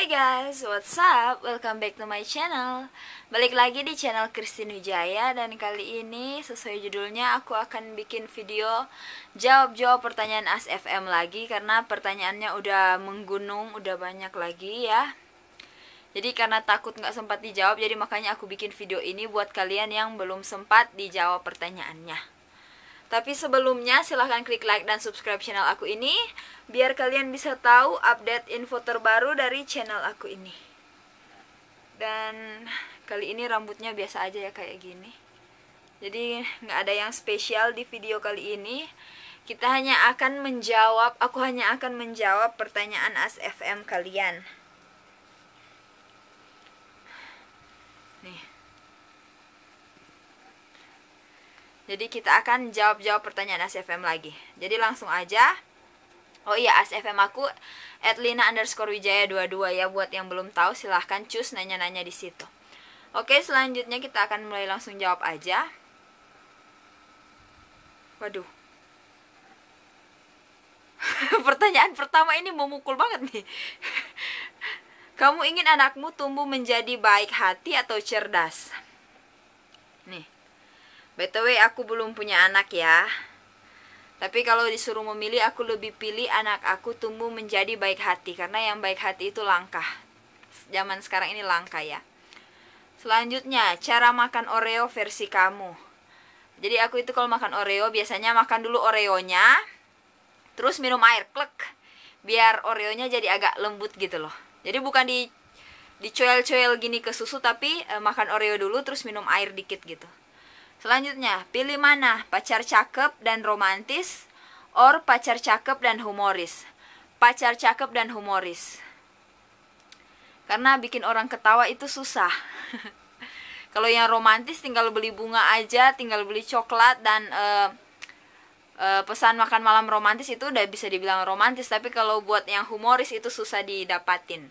Hai guys, what's up? Welcome back to my channel Balik lagi di channel Christine Wijaya Dan kali ini sesuai judulnya aku akan bikin video Jawab-jawab pertanyaan ASFM lagi Karena pertanyaannya udah menggunung, udah banyak lagi ya Jadi karena takut gak sempat dijawab Jadi makanya aku bikin video ini buat kalian yang belum sempat dijawab pertanyaannya tapi sebelumnya silahkan klik like dan subscribe channel aku ini Biar kalian bisa tahu update info terbaru dari channel aku ini Dan kali ini rambutnya biasa aja ya kayak gini Jadi nggak ada yang spesial di video kali ini kita hanya akan menjawab, aku hanya akan menjawab pertanyaan ASFM kalian. Jadi kita akan jawab-jawab pertanyaan ASFM lagi. Jadi langsung aja. Oh iya, ASFM aku Edlina underscore Wijaya 22 ya buat yang belum tahu silahkan cus nanya-nanya di situ. Oke, selanjutnya kita akan mulai langsung jawab aja. Waduh. Pertanyaan pertama ini memukul banget nih. Kamu ingin anakmu tumbuh menjadi baik hati atau cerdas? Nih. BTW aku belum punya anak ya. Tapi kalau disuruh memilih aku lebih pilih anak aku tumbuh menjadi baik hati karena yang baik hati itu langkah. Zaman sekarang ini langka ya. Selanjutnya, cara makan Oreo versi kamu. Jadi aku itu kalau makan Oreo biasanya makan dulu Oreonya, terus minum air klek biar Oreonya jadi agak lembut gitu loh. Jadi bukan di dicuel-cuel gini ke susu tapi e, makan Oreo dulu terus minum air dikit gitu. Selanjutnya, pilih mana? Pacar cakep dan romantis or pacar cakep dan humoris? Pacar cakep dan humoris. Karena bikin orang ketawa itu susah. Kalau yang romantis tinggal beli bunga aja, tinggal beli coklat dan uh, pesan makan malam romantis itu udah bisa dibilang romantis, tapi kalau buat yang humoris itu susah didapatin.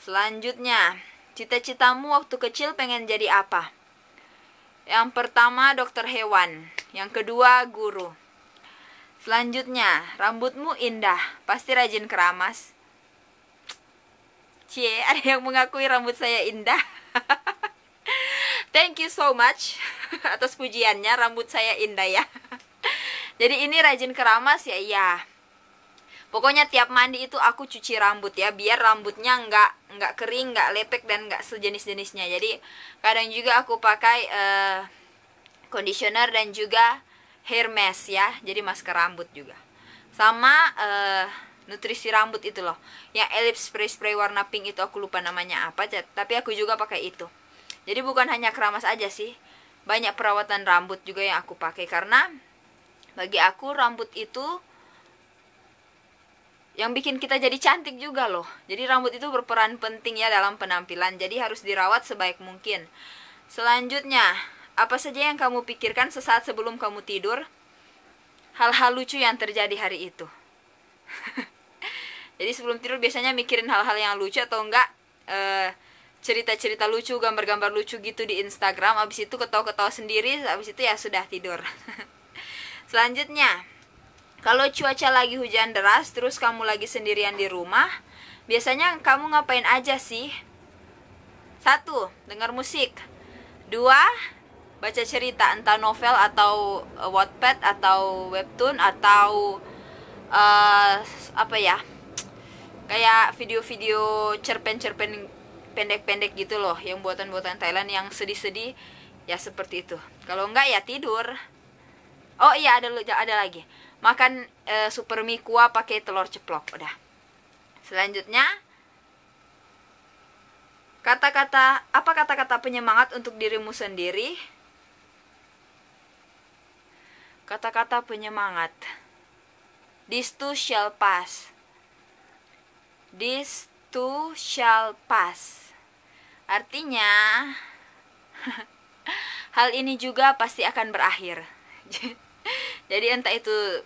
Selanjutnya, cita-citamu waktu kecil pengen jadi apa? Yang pertama dokter hewan, yang kedua guru. Selanjutnya, rambutmu indah, pasti rajin keramas. Cie, ada yang mengakui rambut saya indah. Thank you so much atas pujiannya, rambut saya indah ya. Jadi ini rajin keramas ya, iya. Pokoknya tiap mandi itu aku cuci rambut ya, biar rambutnya nggak nggak kering, nggak lepek dan nggak sejenis-jenisnya. Jadi kadang juga aku pakai uh, conditioner dan juga hair mask ya, jadi masker rambut juga. Sama uh, nutrisi rambut itu loh, yang elips spray spray warna pink itu aku lupa namanya apa, tapi aku juga pakai itu. Jadi bukan hanya keramas aja sih, banyak perawatan rambut juga yang aku pakai karena bagi aku rambut itu yang bikin kita jadi cantik juga loh. Jadi rambut itu berperan penting ya dalam penampilan. Jadi harus dirawat sebaik mungkin. Selanjutnya, apa saja yang kamu pikirkan sesaat sebelum kamu tidur? Hal-hal lucu yang terjadi hari itu. jadi sebelum tidur biasanya mikirin hal-hal yang lucu atau enggak eh, cerita-cerita lucu, gambar-gambar lucu gitu di Instagram. Abis itu ketawa-ketawa sendiri, abis itu ya sudah tidur. Selanjutnya, kalau cuaca lagi hujan deras, terus kamu lagi sendirian di rumah, biasanya kamu ngapain aja sih? Satu, dengar musik. Dua, baca cerita entah novel atau uh, Wattpad atau webtoon atau uh, apa ya? Kayak video-video cerpen-cerpen pendek-pendek gitu loh, yang buatan-buatan Thailand yang sedih-sedih ya seperti itu. Kalau enggak ya tidur. Oh iya ada ada lagi makan e, super mie kuah pakai telur ceplok udah selanjutnya kata-kata apa kata-kata penyemangat untuk dirimu sendiri kata-kata penyemangat this too shall pass this too shall pass artinya hal ini juga pasti akan berakhir jadi entah itu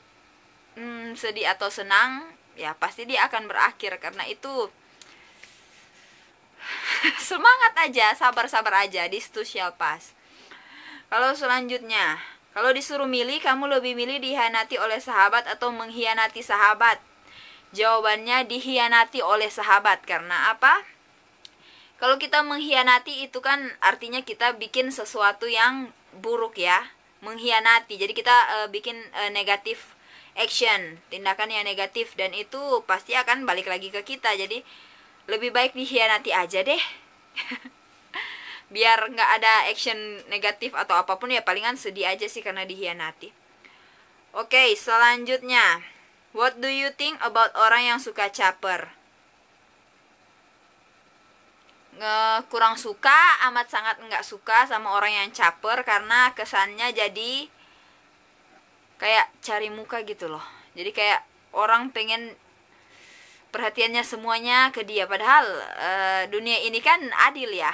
hmm, sedih atau senang ya pasti dia akan berakhir karena itu semangat aja sabar-sabar aja this too shall pass kalau selanjutnya kalau disuruh milih kamu lebih milih dihianati oleh sahabat atau menghianati sahabat jawabannya dihianati oleh sahabat karena apa kalau kita menghianati itu kan artinya kita bikin sesuatu yang buruk ya menghianati jadi kita e, bikin e, negatif action, tindakan yang negatif dan itu pasti akan balik lagi ke kita. Jadi lebih baik dikhianati aja deh. Biar nggak ada action negatif atau apapun ya palingan sedih aja sih karena dikhianati. Oke, okay, selanjutnya. What do you think about orang yang suka caper? Nge kurang suka, amat sangat nggak suka sama orang yang caper karena kesannya jadi kayak cari muka gitu loh jadi kayak orang pengen perhatiannya semuanya ke dia padahal e, dunia ini kan adil ya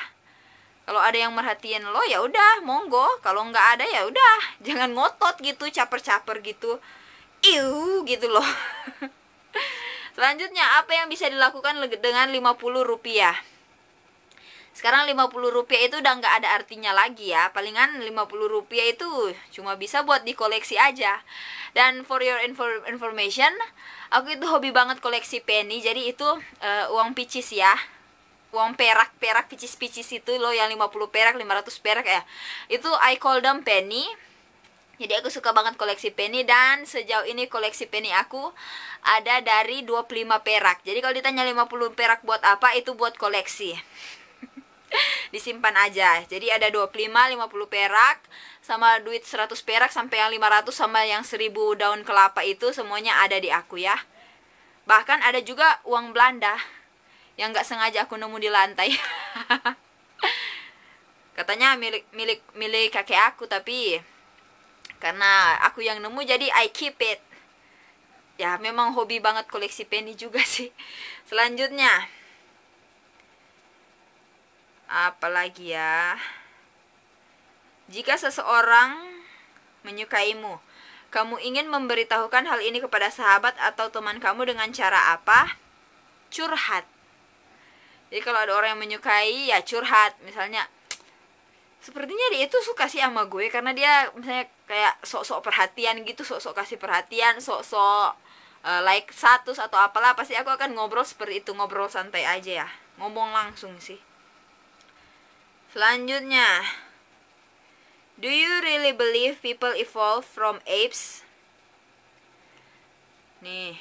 kalau ada yang merhatiin lo ya udah monggo kalau nggak ada ya udah jangan ngotot gitu caper-caper gitu iu gitu loh selanjutnya apa yang bisa dilakukan dengan 50 rupiah sekarang 50 rupiah itu udah nggak ada artinya lagi ya palingan 50 rupiah itu cuma bisa buat di koleksi aja dan for your inform information aku itu hobi banget koleksi penny jadi itu uh, uang picis ya uang perak perak picis picis itu loh yang 50 perak 500 perak ya itu I call them penny jadi aku suka banget koleksi penny dan sejauh ini koleksi penny aku ada dari 25 perak. Jadi kalau ditanya 50 perak buat apa itu buat koleksi disimpan aja jadi ada 25 50 perak sama duit 100 perak sampai yang 500 sama yang 1000 daun kelapa itu semuanya ada di aku ya bahkan ada juga uang Belanda yang nggak sengaja aku nemu di lantai katanya milik milik milik kakek aku tapi karena aku yang nemu jadi I keep it ya memang hobi banget koleksi penny juga sih selanjutnya apalagi ya jika seseorang menyukaimu kamu ingin memberitahukan hal ini kepada sahabat atau teman kamu dengan cara apa curhat jadi kalau ada orang yang menyukai ya curhat misalnya sepertinya dia itu suka sih sama gue karena dia misalnya kayak sok-sok perhatian gitu sok-sok kasih perhatian sok-sok eh, like status atau apalah pasti aku akan ngobrol seperti itu ngobrol santai aja ya ngomong langsung sih Selanjutnya, do you really believe people evolve from apes? Nih.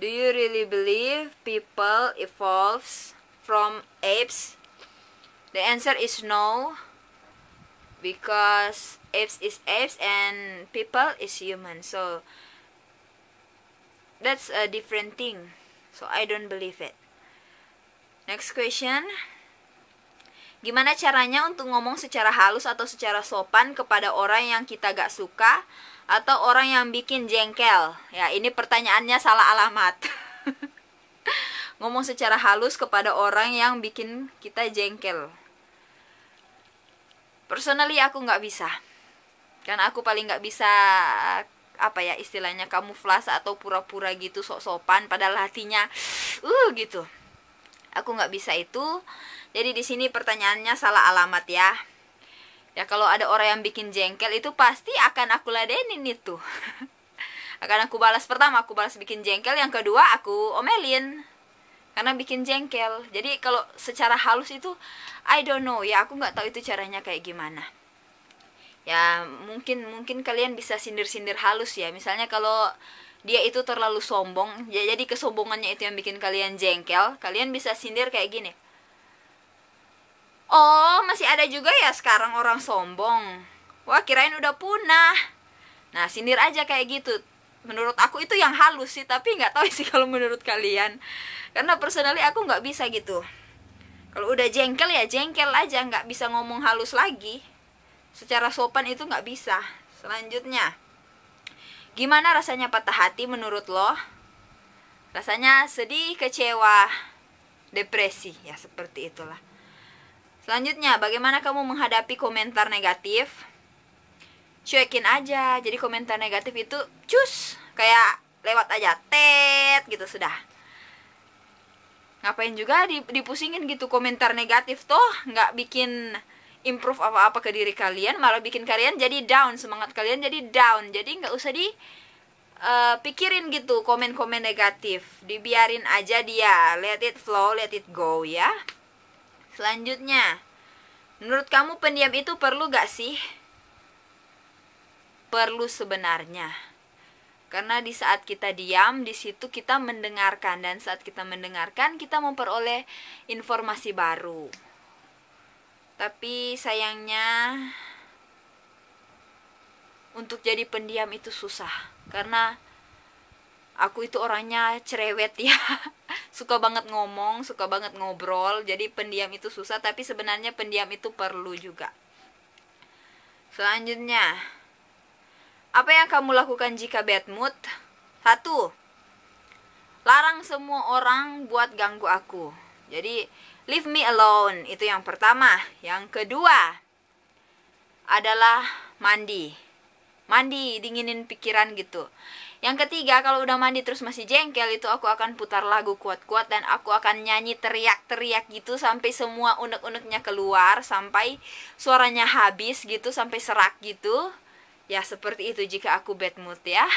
Do you really believe people evolves from apes? The answer is no. Because apes is apes and people is human. So that's a different thing. So I don't believe it. Next question. Gimana caranya untuk ngomong secara halus atau secara sopan kepada orang yang kita gak suka atau orang yang bikin jengkel? Ya, ini pertanyaannya salah alamat. ngomong secara halus kepada orang yang bikin kita jengkel. Personally aku nggak bisa. Karena aku paling nggak bisa apa ya istilahnya kamuflase atau pura-pura gitu sok sopan padahal hatinya uh gitu aku nggak bisa itu jadi di sini pertanyaannya salah alamat ya. Ya kalau ada orang yang bikin jengkel itu pasti akan aku ladenin itu. akan aku balas pertama, aku balas bikin jengkel, yang kedua aku omelin. Karena bikin jengkel. Jadi kalau secara halus itu I don't know ya, aku nggak tahu itu caranya kayak gimana. Ya mungkin mungkin kalian bisa sindir-sindir halus ya. Misalnya kalau dia itu terlalu sombong, ya jadi kesombongannya itu yang bikin kalian jengkel, kalian bisa sindir kayak gini Oh, masih ada juga ya sekarang orang sombong. Wah, kirain udah punah. Nah, sindir aja kayak gitu. Menurut aku itu yang halus sih, tapi nggak tahu sih kalau menurut kalian. Karena personally aku nggak bisa gitu. Kalau udah jengkel ya jengkel aja, nggak bisa ngomong halus lagi. Secara sopan itu nggak bisa. Selanjutnya, gimana rasanya patah hati menurut lo? Rasanya sedih, kecewa, depresi, ya seperti itulah. Selanjutnya, bagaimana kamu menghadapi komentar negatif? Cuekin aja. Jadi komentar negatif itu cus, kayak lewat aja tet gitu sudah. Ngapain juga dipusingin gitu komentar negatif tuh nggak bikin improve apa-apa ke diri kalian malah bikin kalian jadi down semangat kalian jadi down jadi nggak usah di uh, pikirin gitu komen-komen negatif dibiarin aja dia let it flow let it go ya Selanjutnya, menurut kamu pendiam itu perlu gak sih? Perlu sebenarnya. Karena di saat kita diam, di situ kita mendengarkan dan saat kita mendengarkan kita memperoleh informasi baru. Tapi sayangnya untuk jadi pendiam itu susah karena aku itu orangnya cerewet ya suka banget ngomong suka banget ngobrol jadi pendiam itu susah tapi sebenarnya pendiam itu perlu juga selanjutnya apa yang kamu lakukan jika bad mood satu larang semua orang buat ganggu aku jadi leave me alone itu yang pertama yang kedua adalah mandi mandi dinginin pikiran gitu yang ketiga, kalau udah mandi terus masih jengkel itu aku akan putar lagu kuat-kuat dan aku akan nyanyi teriak-teriak gitu sampai semua unek-uneknya keluar, sampai suaranya habis gitu, sampai serak gitu. Ya seperti itu jika aku bad mood ya.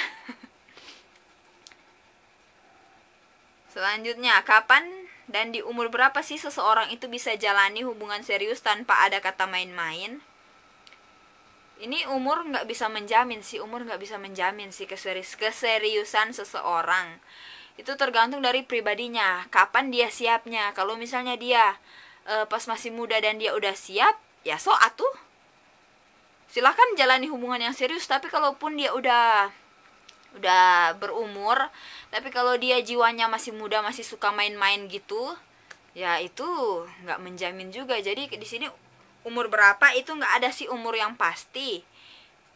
Selanjutnya, kapan dan di umur berapa sih seseorang itu bisa jalani hubungan serius tanpa ada kata main-main? ini umur nggak bisa menjamin sih umur nggak bisa menjamin sih keserius keseriusan seseorang itu tergantung dari pribadinya kapan dia siapnya kalau misalnya dia e, pas masih muda dan dia udah siap ya so atuh silahkan jalani hubungan yang serius tapi kalaupun dia udah udah berumur tapi kalau dia jiwanya masih muda masih suka main-main gitu ya itu nggak menjamin juga jadi di sini umur berapa itu nggak ada sih umur yang pasti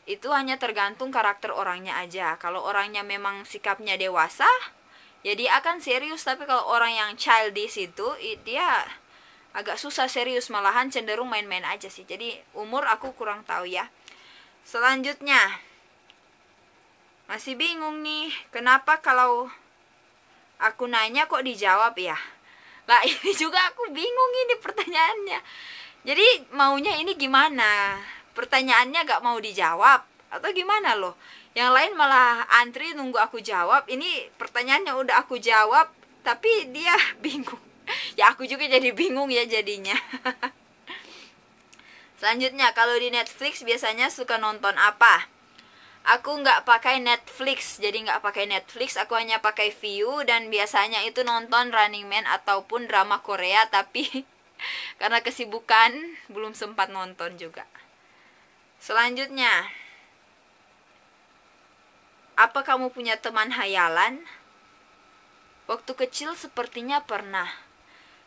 itu hanya tergantung karakter orangnya aja kalau orangnya memang sikapnya dewasa ya akan serius tapi kalau orang yang childish itu dia agak susah serius malahan cenderung main-main aja sih jadi umur aku kurang tahu ya selanjutnya masih bingung nih kenapa kalau aku nanya kok dijawab ya lah ini juga aku bingung ini pertanyaannya jadi maunya ini gimana? Pertanyaannya gak mau dijawab atau gimana loh? Yang lain malah antri nunggu aku jawab. Ini pertanyaannya udah aku jawab tapi dia bingung. Ya aku juga jadi bingung ya jadinya. Selanjutnya kalau di Netflix biasanya suka nonton apa? Aku nggak pakai Netflix, jadi nggak pakai Netflix. Aku hanya pakai Viu dan biasanya itu nonton Running Man ataupun drama Korea tapi karena kesibukan belum sempat nonton juga. Selanjutnya, apa kamu punya teman hayalan? Waktu kecil sepertinya pernah,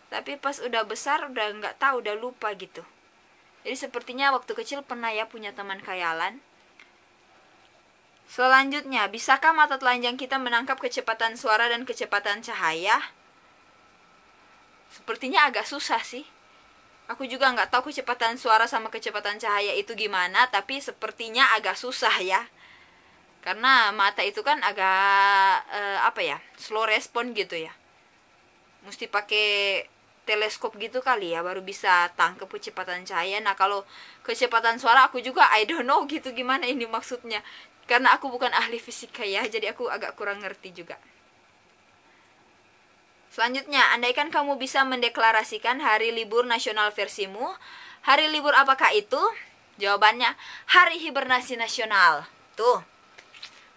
tapi pas udah besar udah nggak tahu, udah lupa gitu. Jadi sepertinya waktu kecil pernah ya punya teman khayalan. Selanjutnya, bisakah mata telanjang kita menangkap kecepatan suara dan kecepatan cahaya? sepertinya agak susah sih. Aku juga nggak tahu kecepatan suara sama kecepatan cahaya itu gimana, tapi sepertinya agak susah ya. Karena mata itu kan agak eh, apa ya, slow respon gitu ya. Mesti pakai teleskop gitu kali ya baru bisa tangkep kecepatan cahaya. Nah, kalau kecepatan suara aku juga I don't know gitu gimana ini maksudnya. Karena aku bukan ahli fisika ya, jadi aku agak kurang ngerti juga. Selanjutnya, andaikan kamu bisa mendeklarasikan hari libur nasional versimu, hari libur apakah itu? Jawabannya, hari hibernasi nasional. Tuh,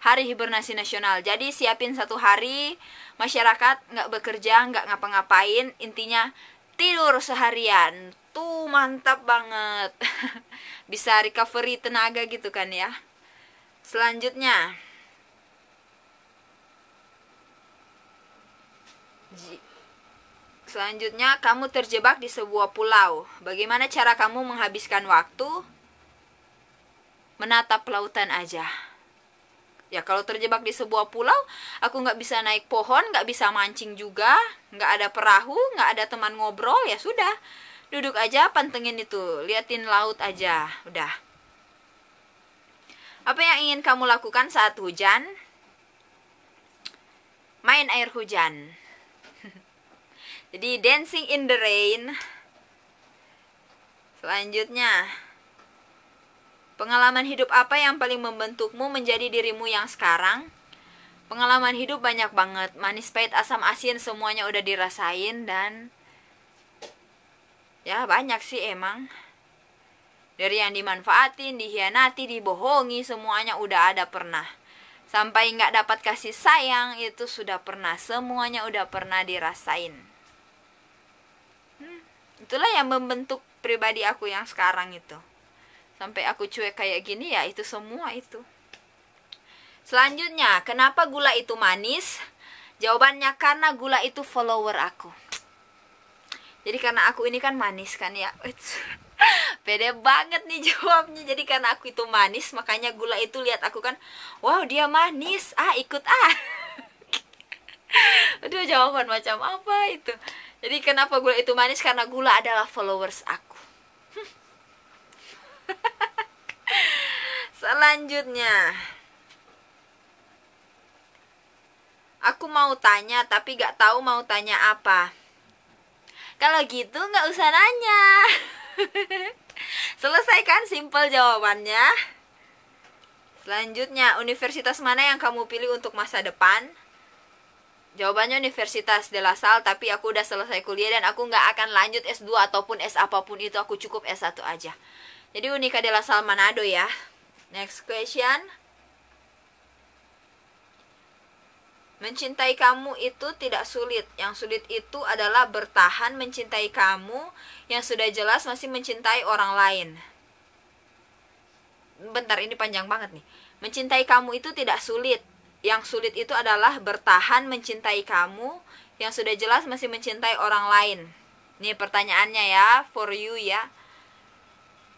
hari hibernasi nasional. Jadi siapin satu hari, masyarakat nggak bekerja, nggak ngapa-ngapain, intinya tidur seharian. Tuh mantap banget. Bisa recovery tenaga gitu kan ya. Selanjutnya, Selanjutnya, kamu terjebak di sebuah pulau. Bagaimana cara kamu menghabiskan waktu? Menatap lautan aja. Ya kalau terjebak di sebuah pulau, aku nggak bisa naik pohon, nggak bisa mancing juga, nggak ada perahu, nggak ada teman ngobrol, ya sudah. Duduk aja, pantengin itu, liatin laut aja, udah. Apa yang ingin kamu lakukan saat hujan? Main air hujan jadi dancing in the rain selanjutnya pengalaman hidup apa yang paling membentukmu menjadi dirimu yang sekarang pengalaman hidup banyak banget manis pahit asam asin semuanya udah dirasain dan ya banyak sih emang dari yang dimanfaatin, dihianati, dibohongi, semuanya udah ada pernah. Sampai nggak dapat kasih sayang itu sudah pernah, semuanya udah pernah dirasain itulah yang membentuk pribadi aku yang sekarang itu sampai aku cuek kayak gini ya itu semua itu selanjutnya kenapa gula itu manis jawabannya karena gula itu follower aku jadi karena aku ini kan manis kan ya beda banget nih jawabnya Jadi karena aku itu manis Makanya gula itu lihat aku kan Wow dia manis Ah ikut ah Aduh jawaban macam apa itu jadi kenapa gula itu manis? Karena gula adalah followers aku. Selanjutnya. Aku mau tanya tapi gak tahu mau tanya apa. Kalau gitu gak usah nanya. Selesaikan simple jawabannya? Selanjutnya, universitas mana yang kamu pilih untuk masa depan? jawabannya Universitas De La Salle tapi aku udah selesai kuliah dan aku nggak akan lanjut S2 ataupun S apapun itu aku cukup S1 aja jadi Unika De La Salle Manado ya next question Mencintai kamu itu tidak sulit. Yang sulit itu adalah bertahan mencintai kamu yang sudah jelas masih mencintai orang lain. Bentar, ini panjang banget nih. Mencintai kamu itu tidak sulit. Yang sulit itu adalah bertahan mencintai kamu yang sudah jelas masih mencintai orang lain. Nih pertanyaannya ya, for you ya.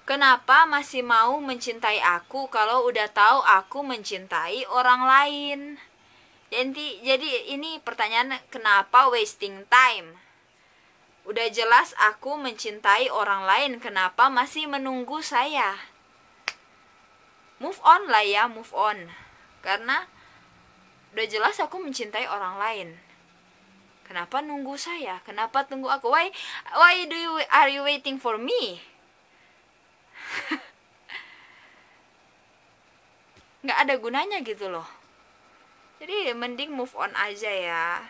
Kenapa masih mau mencintai aku kalau udah tahu aku mencintai orang lain? Jadi, jadi ini pertanyaan kenapa wasting time? Udah jelas aku mencintai orang lain, kenapa masih menunggu saya? Move on lah ya, move on. Karena Udah jelas aku mencintai orang lain. Kenapa nunggu saya? Kenapa tunggu aku? Why why do you are you waiting for me? nggak ada gunanya gitu loh. Jadi mending move on aja ya.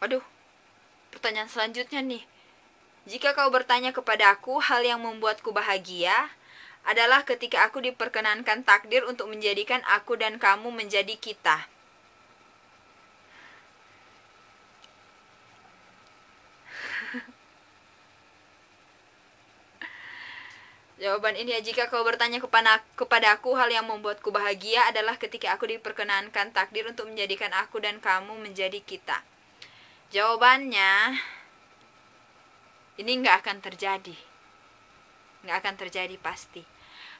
Aduh, pertanyaan selanjutnya nih. Jika kau bertanya kepada aku hal yang membuatku bahagia, adalah ketika aku diperkenankan takdir untuk menjadikan aku dan kamu menjadi kita. Jawaban ini ya, jika kau bertanya kepada, kepada aku, hal yang membuatku bahagia adalah ketika aku diperkenankan takdir untuk menjadikan aku dan kamu menjadi kita. Jawabannya, ini nggak akan terjadi. Nggak akan terjadi pasti.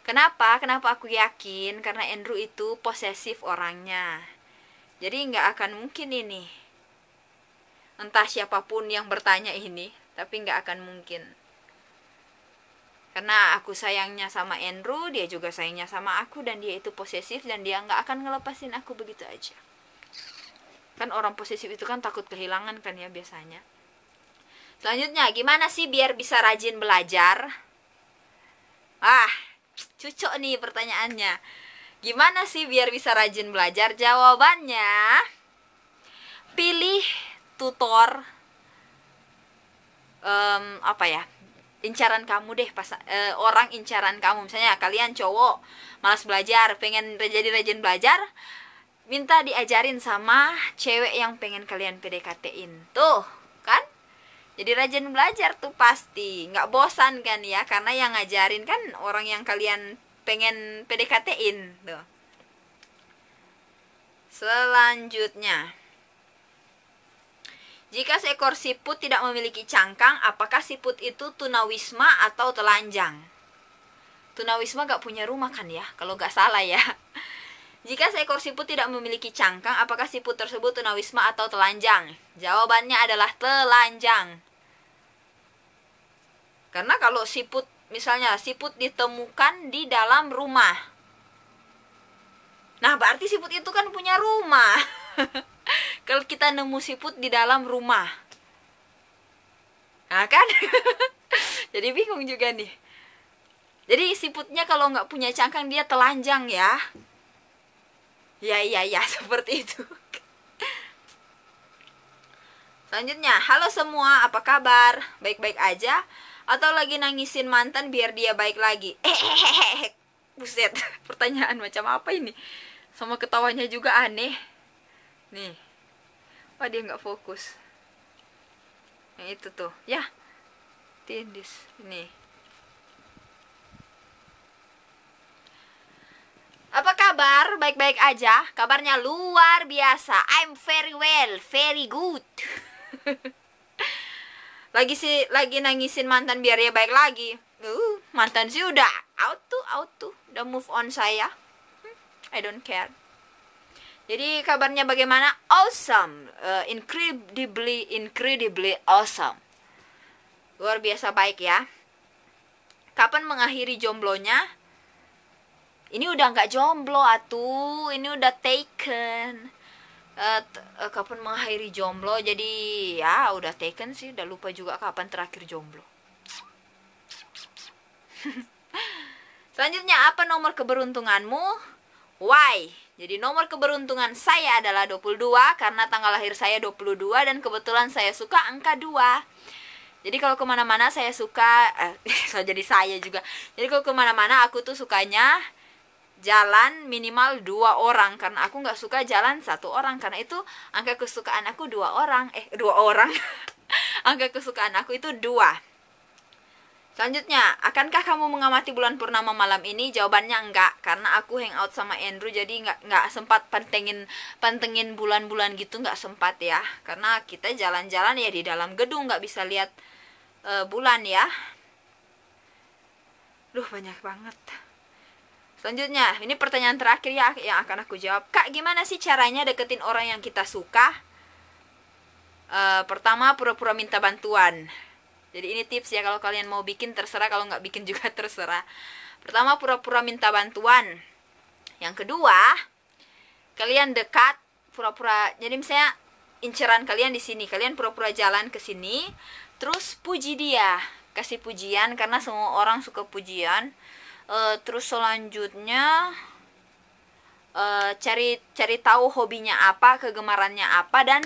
Kenapa? Kenapa aku yakin? Karena Andrew itu posesif orangnya. Jadi nggak akan mungkin ini. Entah siapapun yang bertanya ini, tapi nggak akan mungkin. Karena aku sayangnya sama Andrew, dia juga sayangnya sama aku dan dia itu posesif dan dia nggak akan ngelepasin aku begitu aja. Kan orang posesif itu kan takut kehilangan kan ya biasanya. Selanjutnya, gimana sih biar bisa rajin belajar? Ah, cucok nih pertanyaannya. Gimana sih biar bisa rajin belajar? Jawabannya pilih tutor um, apa ya? incaran kamu deh pas uh, orang incaran kamu misalnya kalian cowok malas belajar pengen jadi rajin belajar minta diajarin sama cewek yang pengen kalian PDKT-in tuh kan jadi rajin belajar tuh pasti nggak bosan kan ya karena yang ngajarin kan orang yang kalian pengen PDKT-in tuh selanjutnya jika seekor siput tidak memiliki cangkang, apakah siput itu tunawisma atau telanjang? Tunawisma gak punya rumah kan ya, kalau gak salah ya. Jika seekor siput tidak memiliki cangkang, apakah siput tersebut tunawisma atau telanjang? Jawabannya adalah telanjang. Karena kalau siput, misalnya siput ditemukan di dalam rumah. Nah, berarti siput itu kan punya rumah. kalau kita nemu siput di dalam rumah. Nah, kan? Jadi bingung juga nih. Jadi siputnya kalau nggak punya cangkang dia telanjang ya ya ya, ya, seperti itu selanjutnya halo semua apa kabar baik-baik aja atau lagi nangisin mantan biar dia baik lagi Hehehe, buset pertanyaan macam apa ini sama ketawanya juga aneh nih wah dia nggak fokus yang itu tuh ya tindis nih. Apa kabar? Baik-baik aja. Kabarnya luar biasa. I'm very well, very good. lagi sih lagi nangisin mantan biar dia baik lagi. Uh, mantan sih udah out tuh, out tuh. Udah move on saya. Hmm, I don't care. Jadi kabarnya bagaimana? Awesome, uh, incredibly, incredibly awesome. Luar biasa baik ya. Kapan mengakhiri jomblonya? ini udah nggak jomblo atuh ini udah taken uh, uh, kapan mengakhiri jomblo jadi ya udah taken sih udah lupa juga kapan terakhir jomblo selanjutnya apa nomor keberuntunganmu Why? Jadi nomor keberuntungan saya adalah 22 karena tanggal lahir saya 22 dan kebetulan saya suka angka 2. Jadi kalau kemana-mana saya suka, eh, so jadi saya juga. Jadi kalau kemana-mana aku tuh sukanya jalan minimal dua orang karena aku nggak suka jalan satu orang karena itu angka kesukaan aku dua orang eh dua orang angka kesukaan aku itu dua Selanjutnya, akankah kamu mengamati bulan purnama malam ini? Jawabannya enggak, karena aku hangout sama Andrew jadi nggak nggak sempat pentingin pentingin bulan-bulan gitu nggak sempat ya. Karena kita jalan-jalan ya di dalam gedung nggak bisa lihat uh, bulan ya. Duh, banyak banget. Selanjutnya, ini pertanyaan terakhir ya yang akan aku jawab. Kak, gimana sih caranya deketin orang yang kita suka? Uh, pertama, pura-pura minta bantuan. Jadi ini tips ya kalau kalian mau bikin terserah, kalau nggak bikin juga terserah. Pertama, pura-pura minta bantuan. Yang kedua, kalian dekat pura-pura. Jadi misalnya inceran kalian di sini, kalian pura-pura jalan ke sini, terus puji dia, kasih pujian karena semua orang suka pujian e, terus selanjutnya e, cari cari tahu hobinya apa kegemarannya apa dan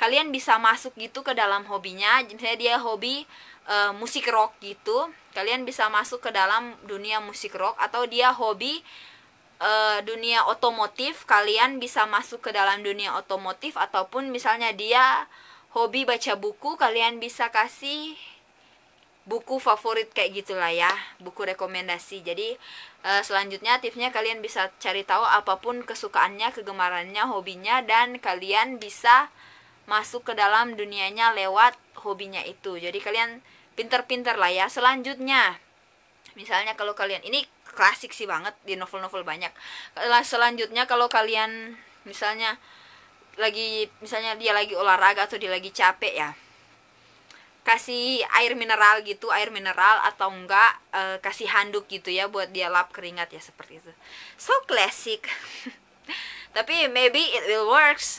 kalian bisa masuk gitu ke dalam hobinya misalnya dia hobi e, musik rock gitu kalian bisa masuk ke dalam dunia musik rock atau dia hobi dunia otomotif kalian bisa masuk ke dalam dunia otomotif ataupun misalnya dia hobi baca buku kalian bisa kasih buku favorit kayak gitulah ya buku rekomendasi jadi uh, selanjutnya tipsnya kalian bisa cari tahu apapun kesukaannya kegemarannya hobinya dan kalian bisa masuk ke dalam dunianya lewat hobinya itu jadi kalian pinter-pinter lah ya selanjutnya misalnya kalau kalian ini klasik sih banget di novel-novel banyak selanjutnya kalau kalian misalnya lagi misalnya dia lagi olahraga atau dia lagi capek ya kasih air mineral gitu air mineral atau enggak e, kasih handuk gitu ya buat dia lap keringat ya seperti itu so classic tapi maybe it will works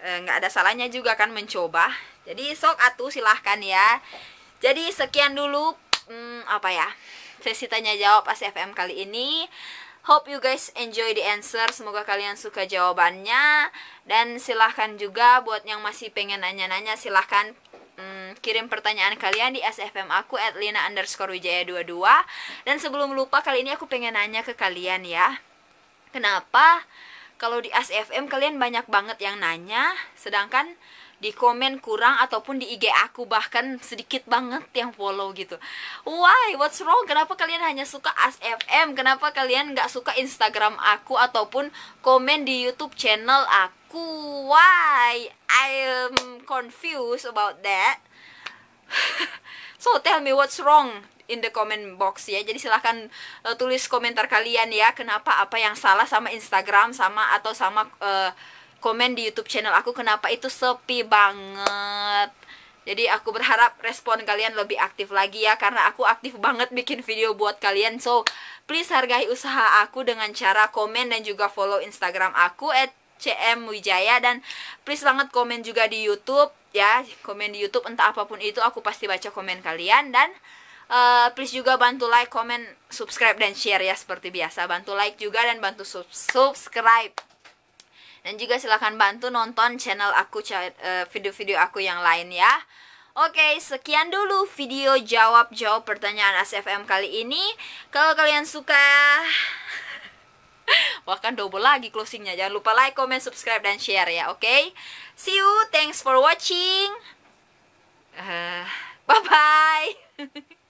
eh, nggak e, ada salahnya juga kan mencoba jadi sok atuh silahkan ya jadi sekian dulu hmm, apa ya sesi tanya jawab ACFM kali ini Hope you guys enjoy the answer. Semoga kalian suka jawabannya dan silahkan juga buat yang masih pengen nanya-nanya silahkan Hmm, kirim pertanyaan kalian di SFM aku at Lina underscore Wijaya 22 Dan sebelum lupa kali ini aku pengen nanya ke kalian ya Kenapa kalau di SFM kalian banyak banget yang nanya Sedangkan di komen kurang ataupun di IG aku bahkan sedikit banget yang follow gitu. Why? What's wrong? Kenapa kalian hanya suka ASFM? Kenapa kalian gak suka Instagram aku ataupun komen di YouTube channel aku? why I am confused about that. so tell me what's wrong in the comment box ya. Jadi silahkan uh, eh, tulis komentar kalian ya kenapa apa yang salah sama Instagram sama atau sama uh, komen di YouTube channel aku kenapa itu sepi banget. Jadi aku berharap respon kalian lebih aktif lagi ya karena aku aktif banget bikin video buat kalian. So, please hargai usaha aku dengan cara komen dan juga follow Instagram aku at CM Wijaya dan please banget komen juga di YouTube ya komen di YouTube entah apapun itu aku pasti baca komen kalian dan uh, please juga bantu like, komen, subscribe dan share ya seperti biasa bantu like juga dan bantu sub subscribe dan juga silahkan bantu nonton channel aku eh, video-video aku yang lain ya. Oke, sekian dulu video jawab-jawab pertanyaan ASFM kali ini. Kalau kalian suka bahkan double lagi closingnya jangan lupa like comment subscribe dan share ya oke okay? see you thanks for watching uh, eh, bye bye